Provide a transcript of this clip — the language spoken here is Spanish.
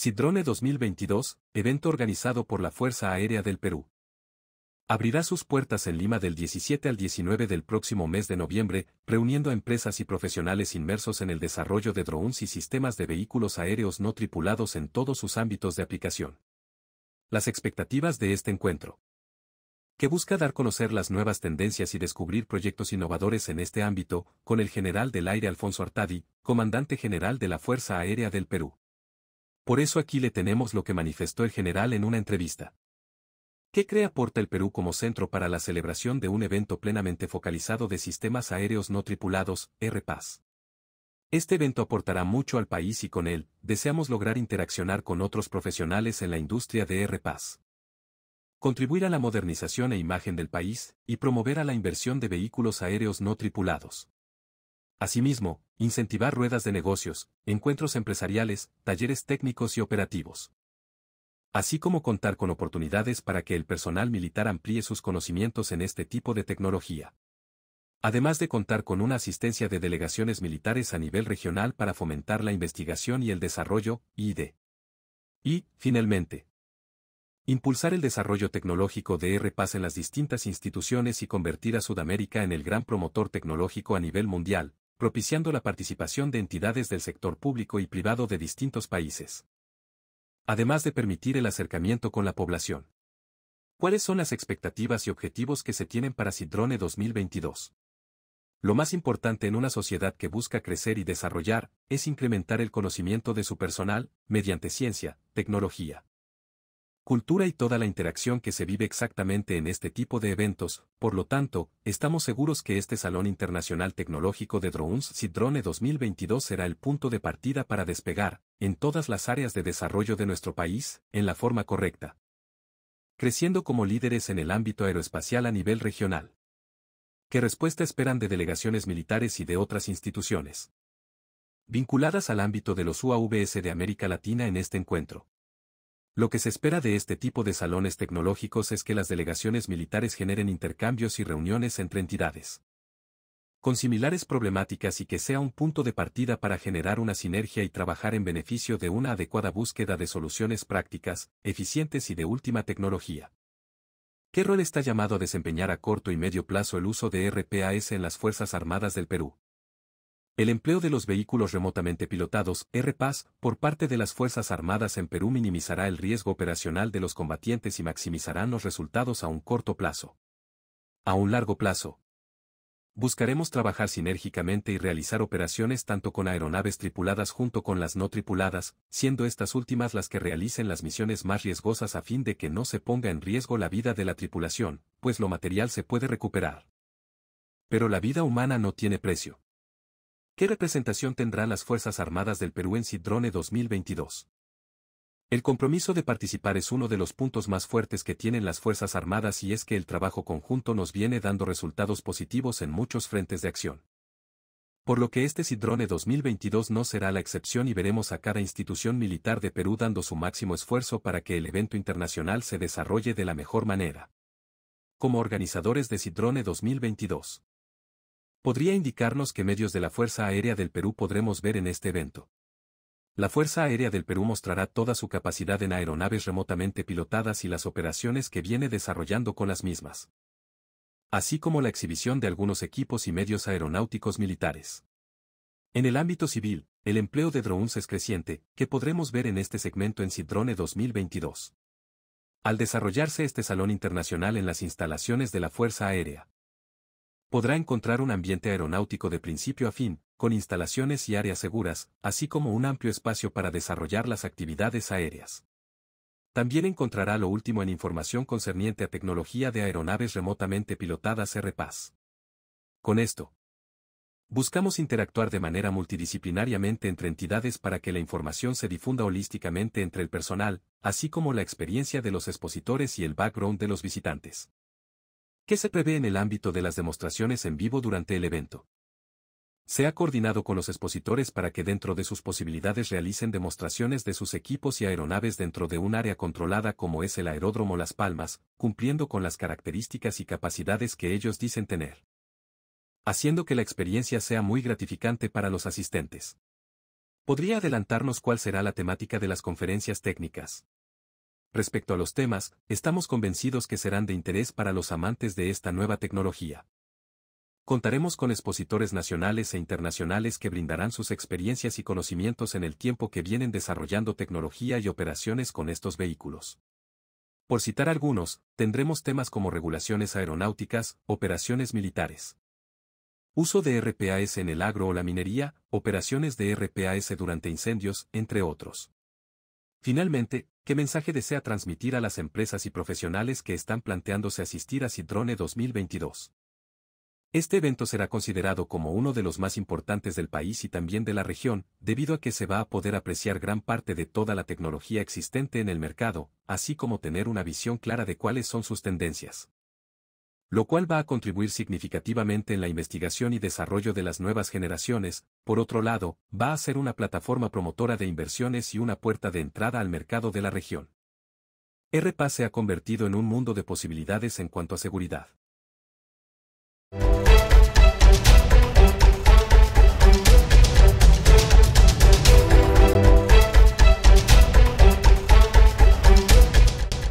Sidrone 2022, evento organizado por la Fuerza Aérea del Perú. Abrirá sus puertas en Lima del 17 al 19 del próximo mes de noviembre, reuniendo a empresas y profesionales inmersos en el desarrollo de drones y sistemas de vehículos aéreos no tripulados en todos sus ámbitos de aplicación. Las expectativas de este encuentro. Que busca dar conocer las nuevas tendencias y descubrir proyectos innovadores en este ámbito, con el general del aire Alfonso Artadi, comandante general de la Fuerza Aérea del Perú. Por eso aquí le tenemos lo que manifestó el general en una entrevista. ¿Qué cree aporta el Perú como centro para la celebración de un evento plenamente focalizado de sistemas aéreos no tripulados, RPAS? Este evento aportará mucho al país y con él, deseamos lograr interaccionar con otros profesionales en la industria de RPAS. Contribuir a la modernización e imagen del país, y promover a la inversión de vehículos aéreos no tripulados. Asimismo, incentivar ruedas de negocios, encuentros empresariales, talleres técnicos y operativos. Así como contar con oportunidades para que el personal militar amplíe sus conocimientos en este tipo de tecnología. Además de contar con una asistencia de delegaciones militares a nivel regional para fomentar la investigación y el desarrollo, ID. Y, finalmente, impulsar el desarrollo tecnológico de RPAS en las distintas instituciones y convertir a Sudamérica en el gran promotor tecnológico a nivel mundial, propiciando la participación de entidades del sector público y privado de distintos países. Además de permitir el acercamiento con la población. ¿Cuáles son las expectativas y objetivos que se tienen para Sidrone 2022? Lo más importante en una sociedad que busca crecer y desarrollar es incrementar el conocimiento de su personal mediante ciencia, tecnología, cultura y toda la interacción que se vive exactamente en este tipo de eventos, por lo tanto, estamos seguros que este Salón Internacional Tecnológico de Drones Drone 2022 será el punto de partida para despegar, en todas las áreas de desarrollo de nuestro país, en la forma correcta. Creciendo como líderes en el ámbito aeroespacial a nivel regional. ¿Qué respuesta esperan de delegaciones militares y de otras instituciones? Vinculadas al ámbito de los UAVS de América Latina en este encuentro. Lo que se espera de este tipo de salones tecnológicos es que las delegaciones militares generen intercambios y reuniones entre entidades con similares problemáticas y que sea un punto de partida para generar una sinergia y trabajar en beneficio de una adecuada búsqueda de soluciones prácticas, eficientes y de última tecnología. ¿Qué rol está llamado a desempeñar a corto y medio plazo el uso de RPAS en las Fuerzas Armadas del Perú? El empleo de los vehículos remotamente pilotados, RPAS, por parte de las Fuerzas Armadas en Perú minimizará el riesgo operacional de los combatientes y maximizarán los resultados a un corto plazo. A un largo plazo. Buscaremos trabajar sinérgicamente y realizar operaciones tanto con aeronaves tripuladas junto con las no tripuladas, siendo estas últimas las que realicen las misiones más riesgosas a fin de que no se ponga en riesgo la vida de la tripulación, pues lo material se puede recuperar. Pero la vida humana no tiene precio. ¿Qué representación tendrán las Fuerzas Armadas del Perú en Sidrone 2022? El compromiso de participar es uno de los puntos más fuertes que tienen las Fuerzas Armadas y es que el trabajo conjunto nos viene dando resultados positivos en muchos frentes de acción. Por lo que este Sidrone 2022 no será la excepción y veremos a cada institución militar de Perú dando su máximo esfuerzo para que el evento internacional se desarrolle de la mejor manera. Como organizadores de Cidrone 2022 podría indicarnos qué medios de la Fuerza Aérea del Perú podremos ver en este evento. La Fuerza Aérea del Perú mostrará toda su capacidad en aeronaves remotamente pilotadas y las operaciones que viene desarrollando con las mismas. Así como la exhibición de algunos equipos y medios aeronáuticos militares. En el ámbito civil, el empleo de drones es creciente, que podremos ver en este segmento en Sidrone 2022. Al desarrollarse este salón internacional en las instalaciones de la Fuerza Aérea, podrá encontrar un ambiente aeronáutico de principio a fin, con instalaciones y áreas seguras, así como un amplio espacio para desarrollar las actividades aéreas. También encontrará lo último en información concerniente a tecnología de aeronaves remotamente pilotadas RPAS. Con esto, buscamos interactuar de manera multidisciplinariamente entre entidades para que la información se difunda holísticamente entre el personal, así como la experiencia de los expositores y el background de los visitantes. ¿Qué se prevé en el ámbito de las demostraciones en vivo durante el evento? Se ha coordinado con los expositores para que dentro de sus posibilidades realicen demostraciones de sus equipos y aeronaves dentro de un área controlada como es el aeródromo Las Palmas, cumpliendo con las características y capacidades que ellos dicen tener. Haciendo que la experiencia sea muy gratificante para los asistentes. ¿Podría adelantarnos cuál será la temática de las conferencias técnicas? Respecto a los temas, estamos convencidos que serán de interés para los amantes de esta nueva tecnología. Contaremos con expositores nacionales e internacionales que brindarán sus experiencias y conocimientos en el tiempo que vienen desarrollando tecnología y operaciones con estos vehículos. Por citar algunos, tendremos temas como regulaciones aeronáuticas, operaciones militares. Uso de RPAS en el agro o la minería, operaciones de RPAS durante incendios, entre otros. Finalmente, ¿Qué mensaje desea transmitir a las empresas y profesionales que están planteándose asistir a Citrone 2022? Este evento será considerado como uno de los más importantes del país y también de la región, debido a que se va a poder apreciar gran parte de toda la tecnología existente en el mercado, así como tener una visión clara de cuáles son sus tendencias lo cual va a contribuir significativamente en la investigación y desarrollo de las nuevas generaciones, por otro lado, va a ser una plataforma promotora de inversiones y una puerta de entrada al mercado de la región. RPA se ha convertido en un mundo de posibilidades en cuanto a seguridad.